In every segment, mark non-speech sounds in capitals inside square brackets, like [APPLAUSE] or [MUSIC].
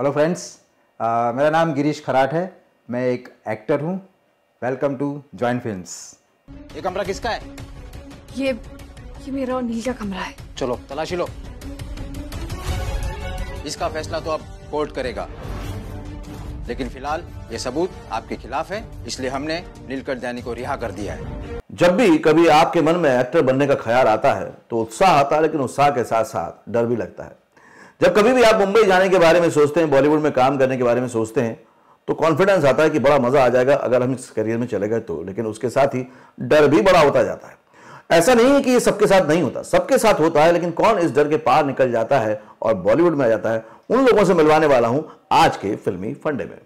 Hello friends uh, मेरा नाम गिरीश खराट है मैं एक एक्टर हूँ वेलकम टू ज्वाइंट फिल्म्स ये कमरा किसका है ये ये मेरा और नील का कमरा है चलो तलाशी लो इसका फैसला तो अब कोर्ट करेगा लेकिन फिलहाल ये सबूत आपके खिलाफ है इसलिए हमने नीलकंठ दैनी को रिहा कर दिया है जब भी कभी आपके मन में एक्टर बनने का ख्याल आता है तो उत्साह आता है लेकिन उत्साह के साथ साथ डर भी लगता है जब कभी भी आप मुंबई जाने के बारे में सोचते हैं बॉलीवुड में काम करने के बारे में सोचते हैं तो कॉन्फिडेंस आता है कि बड़ा मज़ा आ जाएगा अगर हम इस करियर में चले गए तो लेकिन उसके साथ ही डर भी बड़ा होता जाता है ऐसा नहीं है कि ये सबके साथ नहीं होता सबके साथ होता है लेकिन कौन इस डर के पार निकल जाता है और बॉलीवुड में आ जाता है उन लोगों से मिलवाने वाला हूं आज के फिल्मी फंडे में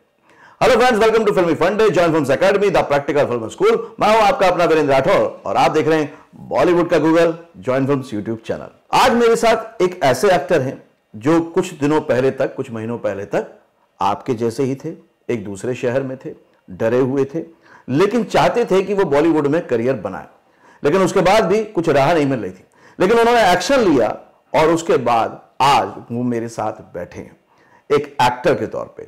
हेलो फ्रेंड्स वेलकम टू फिल्मी फंडे join film academy the practical film school मैं हूं आपका अपना वीरेंद्र राठौर और आप देख रहे हैं बॉलीवुड का Google join film YouTube channel आज मेरे साथ एक ऐसे एक्टर हैं जो कुछ दिनों पहले तक कुछ महीनों पहले तक आपके जैसे ही थे एक दूसरे शहर में थे डरे हुए थे लेकिन चाहते थे कि वो बॉलीवुड में करियर बनाए लेकिन उसके बाद भी कुछ राह नहीं मिल रही थी लेकिन उन्होंने एक्शन लिया और उसके बाद आज वो मेरे साथ बैठे हैं एक एक्टर के तौर पे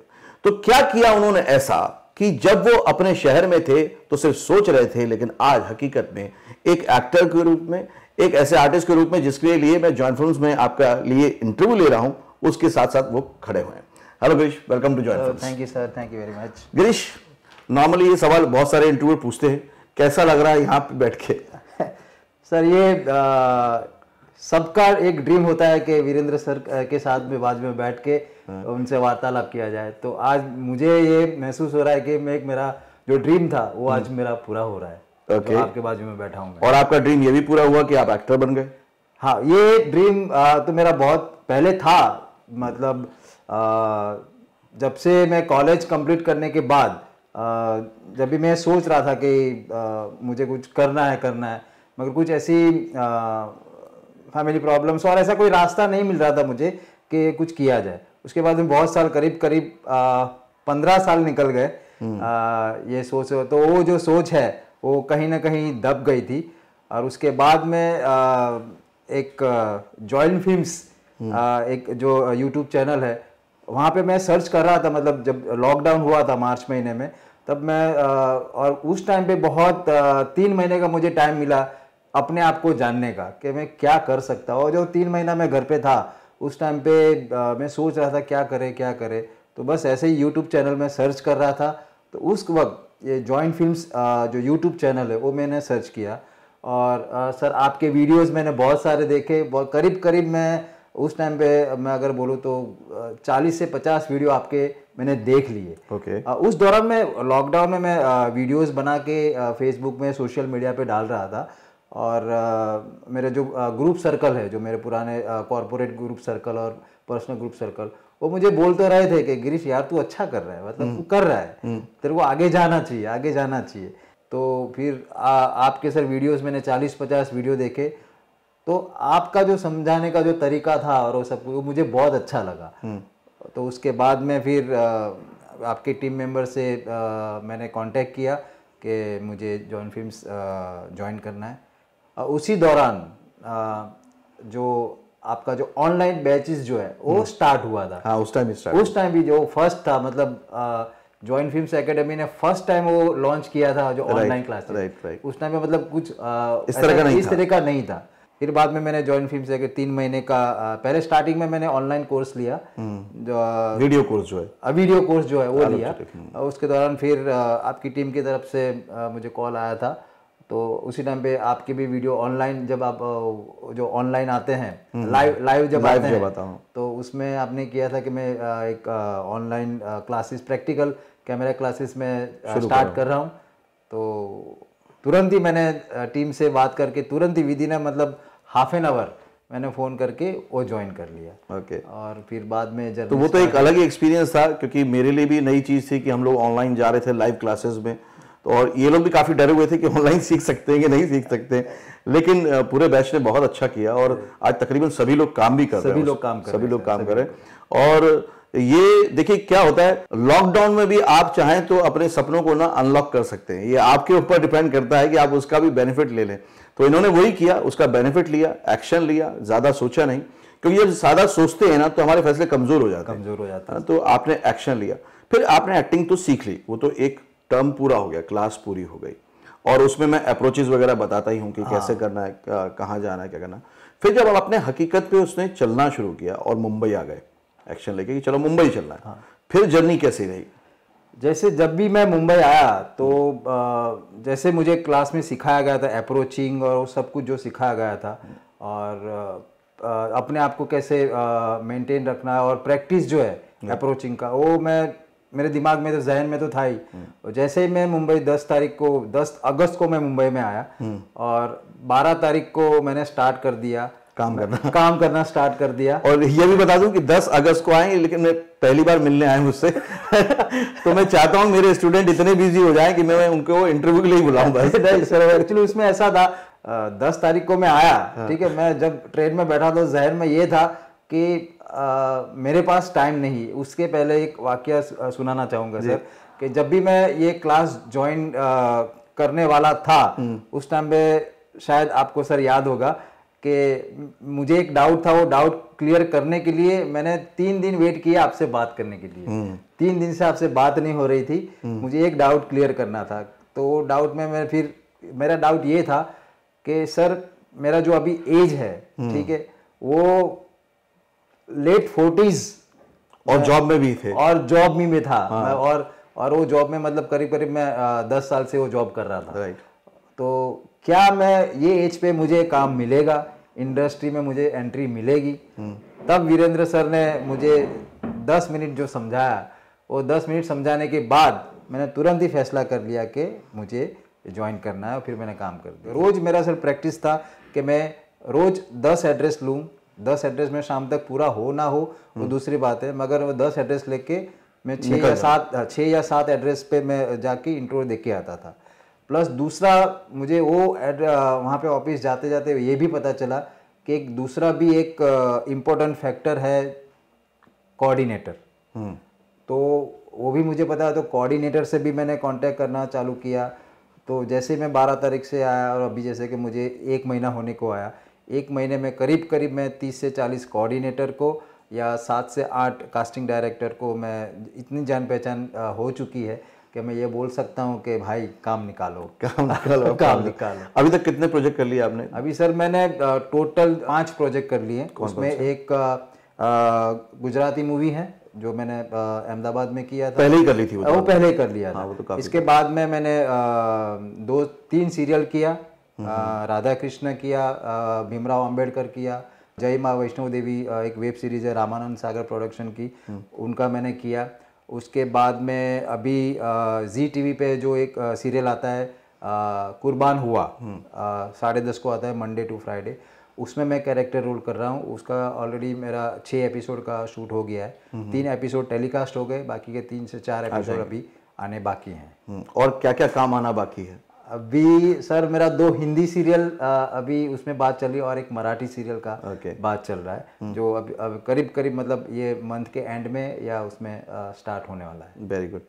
तो क्या किया उन्होंने ऐसा कि जब वो अपने शहर में थे तो सिर्फ सोच रहे थे लेकिन आज हकीकत में एक एक्टर के रूप में एक ऐसे आर्टिस्ट के रूप में जिसके लिए मैं जॉइंट फिल्म में आपका लिए इंटरव्यू ले रहा हूँ उसके साथ साथ वो खड़े हुए हैं hello Girish welcome to join thank you sir thank you very much Girish normally ये सवाल बहुत सारे इंटरव्यू पूछते हैं कैसा लग रहा है यहाँ पे बैठ के सर [LAUGHS] ये सबका एक ड्रीम होता है कि वीरेंद्र सर के साथ में बाद में बैठ के हाँ। उनसे वार्तालाप किया जाए तो आज मुझे ये महसूस हो रहा है कि मैं एक मेरा जो ड्रीम था वो आज हम्म। मेरा पूरा हो रहा है okay. तो आपके बाजू में बैठा हूँ और आपका ड्रीम ये भी पूरा हुआ कि आप एक्टर बन गए हाँ ये ड्रीम आ, तो मेरा बहुत पहले था मतलब आ, जब से मैं कॉलेज कंप्लीट करने के बाद आ, जब भी मैं सोच रहा था कि आ, मुझे कुछ करना है करना है मगर कुछ ऐसी फैमिली प्रॉब्लम्स और ऐसा कोई रास्ता नहीं मिल रहा था मुझे कि कुछ किया जाए उसके बाद में बहुत साल करीब करीब पंद्रह साल निकल गए हम्म। आ, ये सोच तो वो जो सोच है वो कहीं ना कहीं दब गई थी और उसके बाद में आ, एक जॉइन फिल्म्स हम्म। एक जो यूट्यूब चैनल है वहाँ पे मैं सर्च कर रहा था मतलब जब लॉकडाउन हुआ था मार्च महीने में तब मैं आ, और उस टाइम पे बहुत आ, तीन महीने का मुझे टाइम मिला अपने आप को जानने का कि मैं क्या कर सकता हूँ जो तीन महीना मैं घर पे था उस टाइम पे आ, मैं सोच रहा था क्या करे क्या करे तो बस ऐसे ही यूट्यूब चैनल में सर्च कर रहा था तो उस वक्त ये जॉइंट फिल्म्स जो यूट्यूब चैनल है वो मैंने सर्च किया और सर आपके वीडियोस मैंने बहुत सारे देखे बहुत करीब करीब मैं उस टाइम पे मैं अगर बोलूँ तो चालीस से पचास वीडियो आपके मैंने देख लिए ओके okay. उस दौरान मैं लॉकडाउन में मैं वीडियोस बना के फेसबुक में सोशल मीडिया पे डाल रहा था और मेरे जो ग्रुप सर्कल है जो मेरे पुराने कॉरपोरेट ग्रुप सर्कल और पर्सनल ग्रुप सर्कल वो मुझे बोलते तो रहे थे कि गिरीश यार तू अच्छा कर रहा है मतलब हम्म। तू कर रहा है हम्म। तेरे को आगे जाना चाहिए आगे जाना चाहिए तो फिर आ, आपके सर वीडियोस मैंने 40-50 वीडियो देखे तो आपका जो समझाने का जो तरीका था और वो सब वो मुझे बहुत अच्छा लगा हम्म। तो उसके बाद में फिर आपके टीम मेंबर से आ, मैंने कांटेक्ट किया कि मुझे जॉन फिल्म ज्वाइन करना है उसी दौरान आ, जो आपका जो ऑनलाइन बैचेस जो है वो स्टार्ट हम्म। हुआ था हाँ उस टाइम उस टाइम भी जो फर्स्ट था मतलब ज्वाइंट फिल्म एकेडमी ने फर्स्ट टाइम वो लॉन्च किया था जो ऑनलाइन क्लास उस टाइम मतलब कुछ इस तरह का नहीं इस तरह का नहीं था फिर बाद में मैंने ज्वाइन फिल्म से तीन महीने का पहले स्टार्टिंग में मैंने ऑनलाइन कोर्स लिया हम्म। जो वीडियो कोर्स जो है वीडियो कोर्स जो है वो लिया हम्म। उसके दौरान फिर आपकी टीम की तरफ से मुझे कॉल आया था तो उसी टाइम पे आपके भी वीडियो ऑनलाइन जब आप जो ऑनलाइन आते हैं लाइव हम्म, लाइव हम्म। जब आते हैं तो उसमें आपने किया था कि मैं एक online classes practical camera classes में स्टार्ट कर रहा हूँ तो तुरंत ही मैंने टीम से बात करके तुरंत ही विदिन मतलब हाफ एन आवर मैंने फ़ोन करके वो ज्वाइन कर लिया ओके okay. और फिर बाद में जब तो वो तो एक अलग ही एक्सपीरियंस था क्योंकि मेरे लिए भी नई चीज़ थी कि हम लोग ऑनलाइन जा रहे थे लाइव क्लासेस में तो और ये लोग भी काफ़ी डरे हुए थे कि ऑनलाइन सीख सकते हैं कि नहीं सीख सकते हैं लेकिन पूरे बैच ने बहुत अच्छा किया और आज तकरीबन सभी लोग काम भी कर रहे हैं सभी लोग काम कर सभी लोग काम कर रहे हैं और ये देखिए क्या होता है लॉकडाउन में भी आप चाहें तो अपने सपनों को ना अनलॉक कर सकते हैं ये आपके ऊपर डिपेंड करता है कि आप उसका भी बेनिफिट ले लें तो इन्होंने वही किया उसका बेनिफिट लिया एक्शन लिया ज़्यादा सोचा नहीं क्योंकि जब ज़्यादा सोचते हैं ना तो हमारे फैसले कमज़ोर हो जाते हैं कमज़ोर हो जाते हैं हाँ, तो आपने एक्शन लिया फिर आपने एक्टिंग तो सीख ली वो तो एक टर्म पूरा हो गया क्लास पूरी हो गई और उसमें मैं अप्रोचेज वगैरह बताता ही हूँ कि हाँ। कैसे करना है कहाँ जाना है क्या करना फिर जब अपने हकीकत पे उसने चलना शुरू किया और मुंबई आ गए एक्शन लेके कि चलो मुंबई चलना है हाँ। फिर जर्नी कैसी रही जैसे जब भी मैं मुंबई आया तो जैसे मुझे क्लास में सिखाया गया था अप्रोचिंग और वो सब कुछ जो सिखाया गया था और अपने आप को कैसे मेंटेन रखना है और प्रैक्टिस जो है अप्रोचिंग हाँ। का वो मैं मेरे दिमाग में तो जहन में तो था ही हम्म। और जैसे ही मैं मुंबई दस तारीख को दस अगस्त को मैं मुंबई में आया हम्म। और बारह तारीख को मैंने स्टार्ट कर दिया काम करना [LAUGHS] काम करना स्टार्ट कर दिया और ये भी बता दूं कि 10 अगस्त को आएंगे लेकिन मैं पहली बार मिलने आए मुझसे [LAUGHS] तो मैं चाहता हूँ मेरे स्टूडेंट इतने बिजी हो जाए कि मैं उनको इंटरव्यू के लिए बुलाऊं बस एक्चुअली [LAUGHS] उसमें ऐसा था दस तारीख को मैं आया हाँ। ठीक है मैं जब ट्रेन में बैठा तो जहर में ये था कि आ, मेरे पास टाइम नहीं उसके पहले एक वाक्य सुनाना चाहूँगा सर कि जब भी मैं ये क्लास ज्वाइन करने वाला था हम्म। उस टाइम पे शायद आपको सर याद होगा कि मुझे एक डाउट था वो डाउट क्लियर करने के लिए मैंने तीन दिन वेट किया आपसे बात करने के लिए हम्म। तीन दिन से आपसे बात नहीं हो रही थी हम्म। मुझे एक डाउट क्लियर करना था तो डाउट में मैं फिर मेरा डाउट ये था कि सर मेरा जो अभी एज है ठीक है वो लेट फोर्टीज और जॉब में भी थे और जॉब में, भी था हाँ। मैं और और वो जॉब में मतलब करीब करीब मैं दस साल से वो जॉब कर रहा था राइट तो क्या मैं ये एज पे मुझे काम मिलेगा इंडस्ट्री में मुझे एंट्री मिलेगी हम्म। तब वीरेंद्र सर ने मुझे दस मिनट जो समझाया वो दस मिनट समझाने के बाद मैंने तुरंत ही फैसला कर लिया कि मुझे ज्वाइन करना है और फिर मैंने काम कर दिया रोज़ मेरा सर प्रैक्टिस था कि मैं रोज़ दस एड्रेस लूँ दस एड्रेस में शाम तक पूरा हो ना हो वो हम्म। दूसरी बात है मगर वो दस एड्रेस लेके मैं छः हाँ, या सात छः या सात एड्रेस पे मैं जाके इंटरव्यू दे के आता था प्लस दूसरा मुझे वो एड वहाँ पे ऑफिस जाते जाते ये भी पता चला कि एक दूसरा भी एक इम्पोर्टेंट फैक्टर है कोऑर्डिनेटर हम्म। तो वो भी मुझे पता है तो कोऑर्डिनेटर से भी मैंने कांटेक्ट करना चालू किया तो जैसे मैं 12 तारीख से आया और अभी जैसे कि मुझे एक महीना होने को आया एक महीने में करीब करीब मैं 30 से 40 कोऑर्डिनेटर को या सात से आठ कास्टिंग डायरेक्टर को मैं इतनी जान पहचान हो चुकी है कि मैं ये बोल सकता हूँ कि भाई काम निकालो [LAUGHS] काम निकालो [LAUGHS] काम निकालो अभी तक कितने प्रोजेक्ट कर लिए आपने अभी सर मैंने टोटल पाँच प्रोजेक्ट कर लिए उसमें एक गुजराती मूवी है जो मैंने अहमदाबाद में किया था पहले ही कर ली थी वो, तो? पहले ही कर लिया था हाँ, वो तो इसके बाद में मैंने दो तीन सीरियल किया राधा कृष्ण किया भीमराव अंबेडकर किया जय माँ वैष्णो देवी एक वेब सीरीज़ है रामानंद सागर प्रोडक्शन की उनका मैंने किया उसके बाद में अभी जी टीवी पे जो एक सीरियल आता है कुर्बान हुआ साढ़े दस को आता है मंडे टू फ्राइडे उसमें मैं कैरेक्टर रोल कर रहा हूँ उसका ऑलरेडी मेरा छः एपिसोड का शूट हो गया है तीन एपिसोड टेलीकास्ट हो गए बाकी के तीन से चार एपिसोड अभी आने बाकी हैं हम्म, और क्या क्या काम आना बाकी है अभी सर मेरा दो हिंदी सीरियल अभी उसमें बात चल रही है और एक मराठी सीरियल का okay. बात चल रहा है हम्म। जो अभी अब करीब करीब मतलब ये मंथ के एंड में या उसमें स्टार्ट होने वाला है वेरी गुड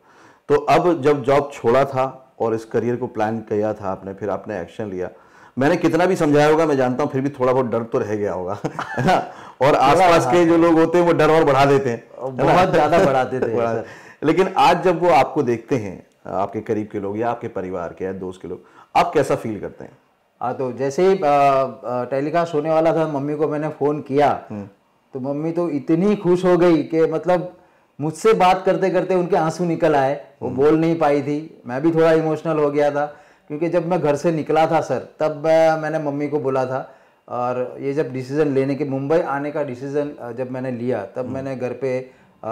तो अब जब जॉब छोड़ा था और इस करियर को प्लान किया था आपने फिर आपने एक्शन लिया मैंने कितना भी समझाया होगा मैं जानता हूँ फिर भी थोड़ा बहुत डर तो रह गया होगा है ना और पास हाँ। के जो लोग होते हैं वो डर और बढ़ा देते हैं बहुत ज़्यादा बढ़ाते थे लेकिन आज जब वो आपको देखते हैं आपके करीब के लोग या आपके परिवार के या दोस्त के लोग आप कैसा फील करते हैं हाँ तो जैसे ही टेलीकास्ट होने वाला था मम्मी को मैंने फ़ोन किया हम्म। तो मम्मी तो इतनी खुश हो गई कि मतलब मुझसे बात करते करते उनके आंसू निकल आए वो हम्म। बोल नहीं पाई थी मैं भी थोड़ा इमोशनल हो गया था क्योंकि जब मैं घर से निकला था सर तब मैंने मम्मी को बोला था और ये जब डिसीज़न लेने के मुंबई आने का डिसीज़न जब मैंने लिया तब हम्म। मैंने घर पे आ,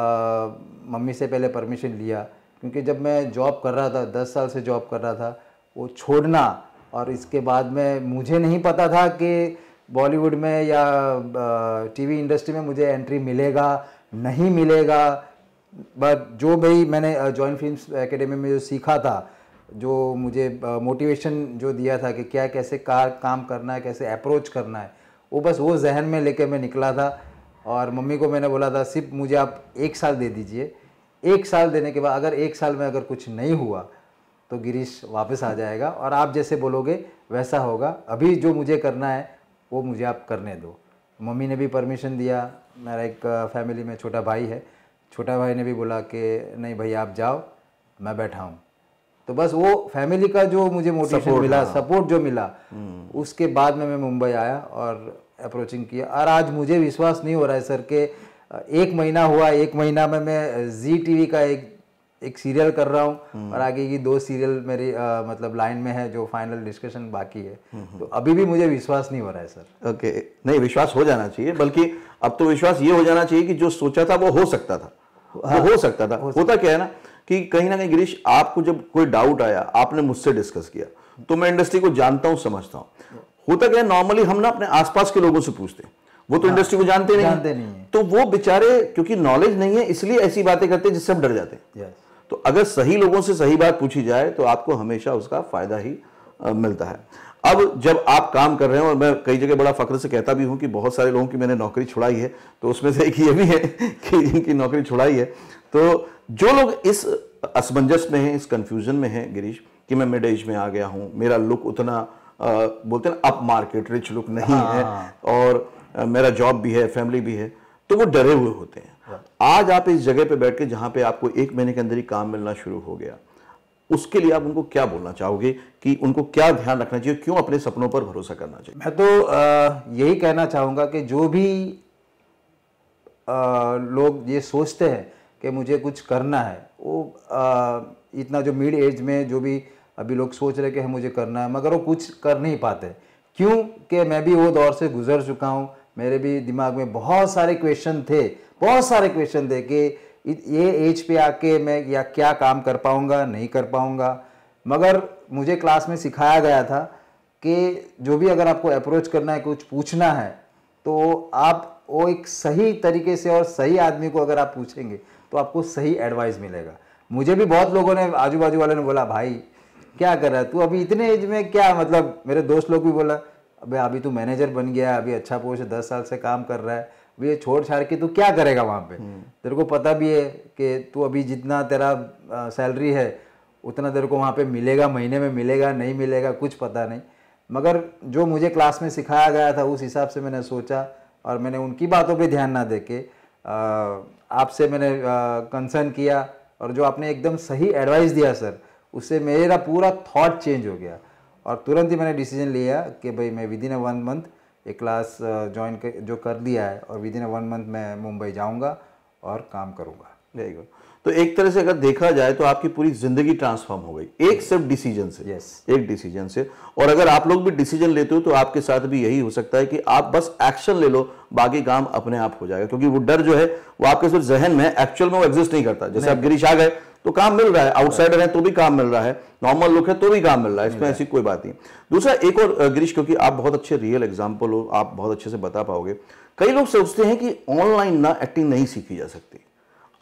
मम्मी से पहले परमिशन लिया क्योंकि जब मैं जॉब कर रहा था दस साल से जॉब कर रहा था वो छोड़ना और इसके बाद में मुझे नहीं पता था कि बॉलीवुड में या टीवी इंडस्ट्री में मुझे एंट्री मिलेगा नहीं मिलेगा बट जो भी मैंने जॉइंट फिल्म एकेडमी में जो सीखा था जो मुझे मोटिवेशन जो दिया था कि क्या कैसे का, काम करना है कैसे अप्रोच करना है वो बस वो जहन में लेके मैं निकला था और मम्मी को मैंने बोला था सिर्फ मुझे आप एक साल दे दीजिए एक साल देने के बाद अगर एक साल में अगर कुछ नहीं हुआ तो गिरीश वापस आ जाएगा और आप जैसे बोलोगे वैसा होगा अभी जो मुझे करना है वो मुझे आप करने दो मम्मी ने भी परमिशन दिया मेरा एक फैमिली में छोटा भाई है छोटा भाई ने भी बोला कि नहीं भाई आप जाओ मैं बैठा हूँ तो बस वो फैमिली का जो मुझे मोटिवेशन मिला सपोर्ट हाँ। जो मिला हम्म। उसके बाद में मैं मुंबई आया और अप्रोचिंग किया और आज मुझे विश्वास नहीं हो रहा है सर के एक महीना हुआ एक महीना में मैं जी टीवी का एक एक सीरियल कर रहा हूँ हम्म। और आगे की दो सीरियल मेरी आ, मतलब लाइन में है जो फाइनल डिस्कशन बाकी है हम्म, हम्म। तो अभी भी मुझे विश्वास नहीं हो रहा है सर ओके नहीं विश्वास हो जाना चाहिए बल्कि अब तो विश्वास ये हो जाना चाहिए कि जो सोचा था वो हो सकता था हाँ, हो सकता था हो सकता। होता क्या है ना कि कहीं ना कहीं गिरीश आपको जब कोई डाउट आया आपने मुझसे डिस्कस किया तो मैं इंडस्ट्री को जानता हूँ समझता हूँ होता क्या है नॉर्मली हम ना अपने आसपास के लोगों से पूछते हैं वो तो इंडस्ट्री हाँ, को जानते नहीं जानते नहीं है तो वो बेचारे क्योंकि नॉलेज नहीं है इसलिए ऐसी बातें करते हैं जिससे हम डर जाते हैं तो अगर सही लोगों से सही बात पूछी जाए तो आपको हमेशा उसका फायदा ही मिलता है अब जब आप काम कर रहे हैं और मैं कई जगह बड़ा फ़ख्र से कहता भी हूं कि बहुत सारे लोगों की मैंने नौकरी छुड़ाई है तो उसमें से एक ये भी है [LAUGHS] कि जिनकी नौकरी छुड़ाई है तो जो लोग इस असमंजस में हैं इस कंफ्यूजन में हैं गिरीश कि मैं मिड एज में आ गया हूं मेरा लुक उतना आ, बोलते हैं अप मार्केट रिच लुक नहीं हाँ। है और मेरा जॉब भी है फैमिली भी है तो वो डरे हुए होते हैं हाँ। आज आप इस जगह पे बैठ के जहाँ पे आपको एक महीने के अंदर ही काम मिलना शुरू हो गया उसके लिए आप उनको क्या बोलना चाहोगे कि उनको क्या ध्यान रखना चाहिए क्यों अपने सपनों पर भरोसा करना चाहिए मैं तो आ, यही कहना चाहूँगा कि जो भी आ, लोग ये सोचते हैं कि मुझे कुछ करना है वो आ, इतना जो मिड एज में जो भी अभी लोग सोच रहे कि मुझे करना है मगर वो कुछ कर नहीं पाते क्योंकि मैं भी वो दौर से गुजर चुका हूँ मेरे भी दिमाग में बहुत सारे क्वेश्चन थे बहुत सारे क्वेश्चन थे कि ये एज पे आके मैं या क्या काम कर पाऊँगा नहीं कर पाऊँगा मगर मुझे क्लास में सिखाया गया था कि जो भी अगर आपको अप्रोच करना है कुछ पूछना है तो आप वो एक सही तरीके से और सही आदमी को अगर आप पूछेंगे तो आपको सही एडवाइस मिलेगा मुझे भी बहुत लोगों ने आजू बाजू वाले ने बोला भाई क्या कर रहा है तू अभी इतने एज में क्या मतलब मेरे दोस्त लोग भी बोला अबे अभी तू मैनेजर बन गया है अभी अच्छा पोस्ट दस साल से काम कर रहा है अभी ये छोड़ छाड़ के तू क्या करेगा वहाँ पे हम्म। तेरे को पता भी है कि तू अभी जितना तेरा सैलरी है उतना तेरे को वहाँ पे मिलेगा महीने में मिलेगा नहीं मिलेगा कुछ पता नहीं मगर जो मुझे क्लास में सिखाया गया था उस हिसाब से मैंने सोचा और मैंने उनकी बातों पर ध्यान ना दे के आपसे मैंने कंसर्न किया और जो आपने एकदम सही एडवाइस दिया सर उससे मेरा पूरा थॉट चेंज हो गया और तुरंत ही मैंने डिसीजन लिया कि भाई मैं within a one month एक क्लास ज्वाइन कर जो कर दिया है और within a one month मैं मुंबई जाऊंगा और काम करूंगा वेरी गुड तो एक तरह से अगर देखा जाए तो आपकी पूरी जिंदगी ट्रांसफॉर्म हो गई एक सिर्फ डिसीजन से यस yes. एक डिसीजन से और अगर आप लोग भी डिसीजन लेते हो तो आपके साथ भी यही हो सकता है कि आप बस एक्शन ले लो बाकी काम अपने आप हो जाएगा क्योंकि वो डर जो है वो आपके सिर्फ जहन में एक्चुअल में वो एग्जिस्ट नहीं करता जैसे आप गिरीश आ गए तो काम मिल रहा है आउटसाइडर है तो भी काम मिल रहा है नॉर्मल लुक है तो भी काम मिल रहा है इसमें ऐसी कोई बात नहीं दूसरा एक और गिरीश क्योंकि आप बहुत अच्छे रियल एग्जाम्पल हो आप बहुत अच्छे से बता पाओगे कई लोग सोचते हैं कि ऑनलाइन ना एक्टिंग नहीं सीखी जा सकती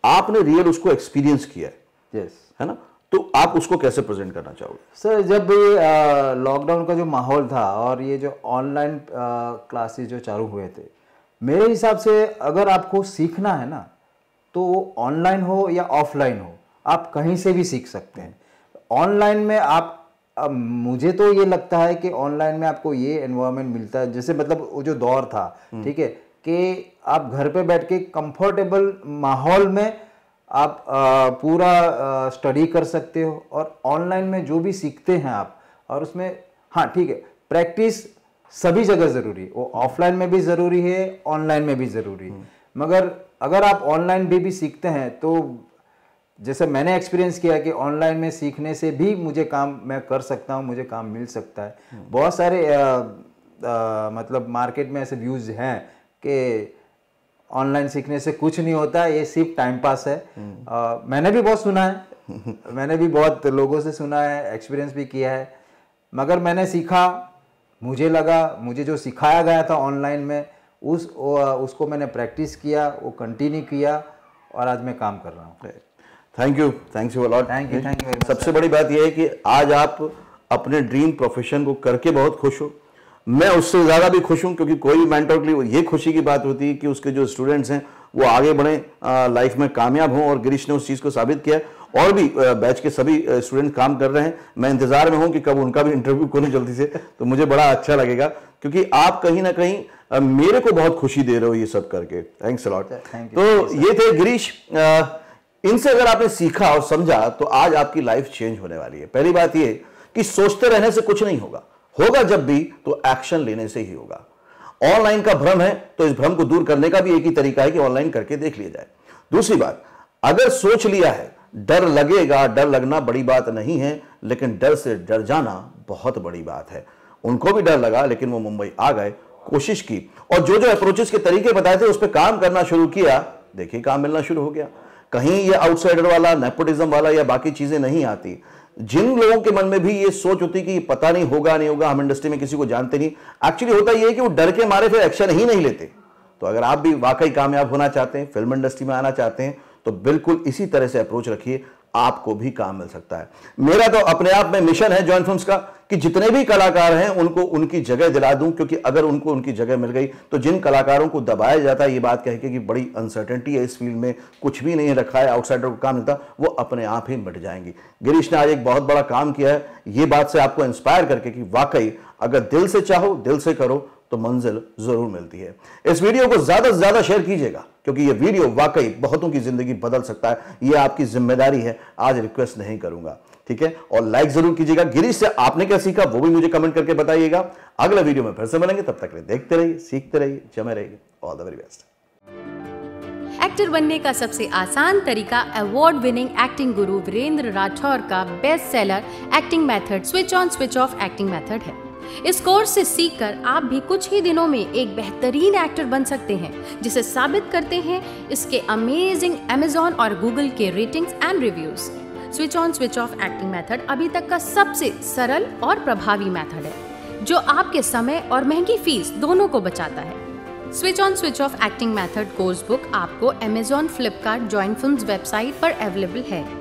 आपने रियल उसको एक्सपीरियंस किया है यस है ना तो आप उसको कैसे प्रेजेंट करना चाहोगे सर जब लॉकडाउन का जो माहौल था और ये जो ऑनलाइन क्लासेस जो चालू हुए थे मेरे हिसाब से अगर आपको सीखना है ना तो ऑनलाइन हो या ऑफलाइन हो आप कहीं से भी सीख सकते हैं ऑनलाइन में आप अब मुझे तो ये लगता है कि ऑनलाइन में आपको ये एनवायरनमेंट मिलता है जैसे मतलब वो जो दौर था हम्म। ठीक है कि आप घर पे बैठ के कंफर्टेबल माहौल में आप आ, पूरा स्टडी कर सकते हो और ऑनलाइन में जो भी सीखते हैं आप और उसमें हाँ ठीक है प्रैक्टिस सभी जगह ज़रूरी है वो ऑफलाइन में भी ज़रूरी है ऑनलाइन में भी ज़रूरी है हम्म। मगर अगर आप ऑनलाइन भी भी सीखते हैं तो जैसे मैंने एक्सपीरियंस किया कि ऑनलाइन में सीखने से भी मुझे काम मैं कर सकता हूँ मुझे काम मिल सकता है हम्म। बहुत सारे आ, आ, मतलब मार्केट में ऐसे व्यूज हैं कि ऑनलाइन सीखने से कुछ नहीं होता ये सिर्फ टाइम पास है आ, हम्म। मैंने भी बहुत सुना है [LAUGHS] मैंने भी बहुत लोगों से सुना है एक्सपीरियंस भी किया है मगर मैंने सीखा मुझे लगा मुझे जो सिखाया गया था ऑनलाइन में उस उसको मैंने प्रैक्टिस किया वो कंटिन्यू किया और आज मैं काम कर रहा हूँ thank you thank you a lot thank you thank you सबसे बड़ी बात यह है कि आज आप अपने ड्रीम प्रोफेशन को करके बहुत खुश हो मैं उससे ज़्यादा भी खुश हूँ क्योंकि कोई भी मैंटोर के लिए ये खुशी की बात होती है कि उसके जो स्टूडेंट्स हैं वो आगे बढ़े लाइफ में कामयाब हों और गिरीश ने उस चीज़ को साबित किया और भी बैच के सभी स्टूडेंट काम कर रहे हैं मैं इंतज़ार में हूँ कि कब उनका भी इंटरव्यू खोले जल्दी से तो मुझे बड़ा अच्छा लगेगा क्योंकि आप कहीं ना कहीं मेरे को बहुत खुशी दे रहे हो ये सब करके थैंक्स अलॉट तो ये थे गिरीश इनसे अगर आपने सीखा और समझा तो आज आपकी लाइफ चेंज होने वाली है पहली बात यह कि सोचते रहने से कुछ नहीं होगा होगा जब भी तो एक्शन लेने से ही होगा ऑनलाइन का भ्रम है तो इस भ्रम को दूर करने का भी एक ही तरीका है कि ऑनलाइन करके देख लिया जाए दूसरी बात अगर सोच लिया है डर लगेगा डर लगना बड़ी बात नहीं है लेकिन डर से डर जाना बहुत बड़ी बात है उनको भी डर लगा लेकिन वो मुंबई आ गए कोशिश की और जो जो अप्रोचेस के तरीके बताए थे उस पर काम करना शुरू किया देखिए काम मिलना शुरू हो गया कहीं ये आउटसाइडर वाला नेपोटिज्म वाला या बाकी चीज़ें नहीं आती जिन लोगों के मन में भी ये सोच होती कि पता नहीं होगा नहीं होगा हम इंडस्ट्री में किसी को जानते नहीं एक्चुअली होता ये है कि वो डर के मारे फिर एक्शन ही नहीं लेते तो अगर आप भी वाकई कामयाब होना चाहते हैं फिल्म इंडस्ट्री में आना चाहते हैं तो बिल्कुल इसी तरह से अप्रोच रखिए आपको भी काम मिल सकता है मेरा तो अपने आप में मिशन है जॉइंट फिल्म्स का कि जितने भी कलाकार हैं उनको उनकी जगह दिला दूं क्योंकि अगर उनको उनकी जगह मिल गई तो जिन कलाकारों को दबाया जाता है ये बात कह के कि बड़ी अनसर्टेनिटी है इस फील्ड में कुछ भी नहीं रखा है आउटसाइडर को काम मिलता वो अपने आप ही मिट जाएंगी गिरीश ने आज एक बहुत बड़ा काम किया है ये बात से आपको इंस्पायर करके कि वाकई अगर दिल से चाहो दिल से करो तो मंजिल जरूर मिलती है इस वीडियो को ज्यादा से ज्यादा शेयर कीजिएगा क्योंकि यह वीडियो वाकई बहुतों की जिंदगी बदल सकता है यह आपकी जिम्मेदारी है आज रिक्वेस्ट नहीं करूंगा ठीक है और लाइक जरूर कीजिएगा गिरीश से आपने क्या सीखा वो भी मुझे कमेंट करके बताइएगा अगला वीडियो में फिर से मिलेंगे तब तक देखते रहिए सीखते रहिए जमे रहिए all the very best actor बनने का सबसे आसान तरीका अवार्ड विनिंग एक्टिंग गुरु वीरेंद्र राठौर का best seller acting method switch on switch off acting method है इस कोर्स से सीखकर आप भी कुछ ही दिनों में एक बेहतरीन एक्टर बन सकते हैं जिसे साबित करते हैं इसके अमेजिंग अमेजॉन और गूगल के ratings and reviews switch on switch off acting method अभी तक का सबसे सरल और प्रभावी मेथड है जो आपके समय और महंगी फीस दोनों को बचाता है switch on switch off acting method course book आपको Amazon Flipkart joint film website पर अवेलेबल है